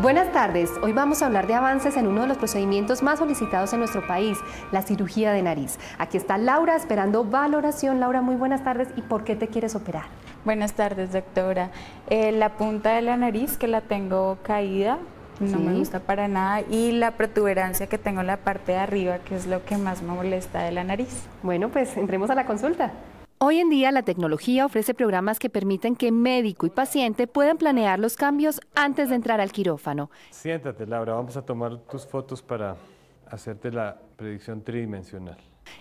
Buenas tardes, hoy vamos a hablar de avances en uno de los procedimientos más solicitados en nuestro país, la cirugía de nariz. Aquí está Laura esperando valoración. Laura, muy buenas tardes y por qué te quieres operar. Buenas tardes, doctora. Eh, la punta de la nariz que la tengo caída, no me gusta para nada y la protuberancia que tengo en la parte de arriba, que es lo que más me molesta de la nariz. Bueno, pues entremos a la consulta. Hoy en día la tecnología ofrece programas que permiten que médico y paciente puedan planear los cambios antes de entrar al quirófano. Siéntate, Laura, vamos a tomar tus fotos para hacerte la predicción tridimensional.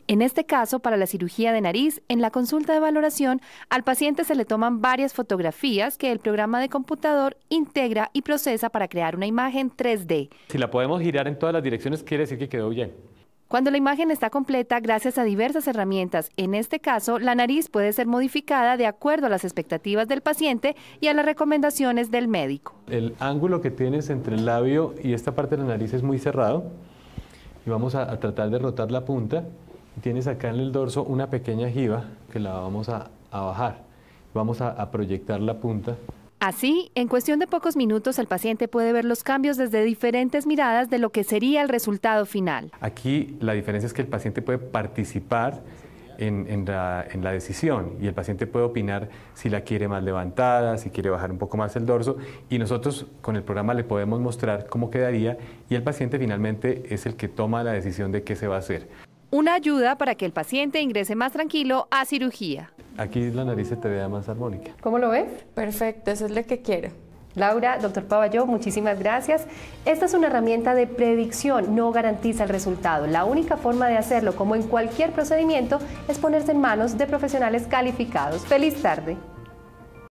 En este caso, para la cirugía de nariz, en la consulta de valoración, al paciente se le toman varias fotografías que el programa de computador integra y procesa para crear una imagen 3D. Si la podemos girar en todas las direcciones, quiere decir que quedó bien. Cuando la imagen está completa gracias a diversas herramientas, en este caso la nariz puede ser modificada de acuerdo a las expectativas del paciente y a las recomendaciones del médico. El ángulo que tienes entre el labio y esta parte de la nariz es muy cerrado y vamos a, tratar de rotar la punta. Tienes acá en el dorso una pequeña jiba que la vamos a, bajar. Vamos a proyectar la punta Así, en cuestión de pocos minutos, el paciente puede ver los cambios desde diferentes miradas de lo que sería el resultado final. Aquí la diferencia es que el paciente puede participar en, la, decisión y el paciente puede opinar si la quiere más levantada, si quiere bajar un poco más el dorso y nosotros con el programa le podemos mostrar cómo quedaría y el paciente finalmente es el que toma la decisión de qué se va a hacer. Una ayuda para que el paciente ingrese más tranquilo a cirugía. Aquí la nariz se te vea más armónica. ¿Cómo lo ves? Perfecto, eso es lo que quiero. Laura, doctor Paballó, muchísimas gracias. Esta es una herramienta de predicción, no garantiza el resultado. La única forma de hacerlo, como en cualquier procedimiento, es ponerse en manos de profesionales calificados. Feliz tarde.